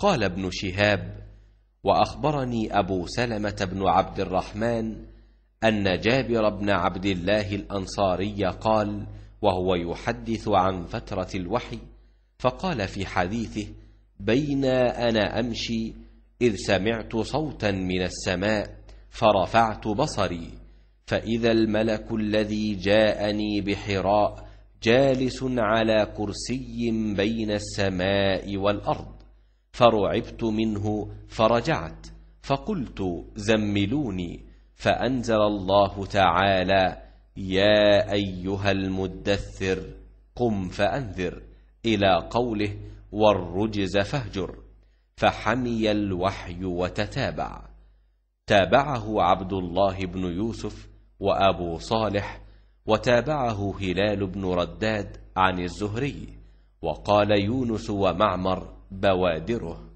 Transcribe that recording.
قال ابن شهاب واخبرني ابو سلمه بن عبد الرحمن ان جابر بن عبد الله الانصاري قال وهو يحدث عن فتره الوحي فقال في حديثه بين انا امشي اذ سمعت صوتا من السماء فرفعت بصري فاذا الملك الذي جاءني بحراء جالس على كرسي بين السماء والارض فرعبت منه فرجعت فقلت زملوني فانزل الله تعالى يا ايها المدثر قم فانذر الى قوله والرجز فاهجر فحمي الوحي وتتابع تابعه عبد الله بن يوسف وابو صالح وتابعه هلال بن رداد عن الزهري وقال يونس ومعمر بوادره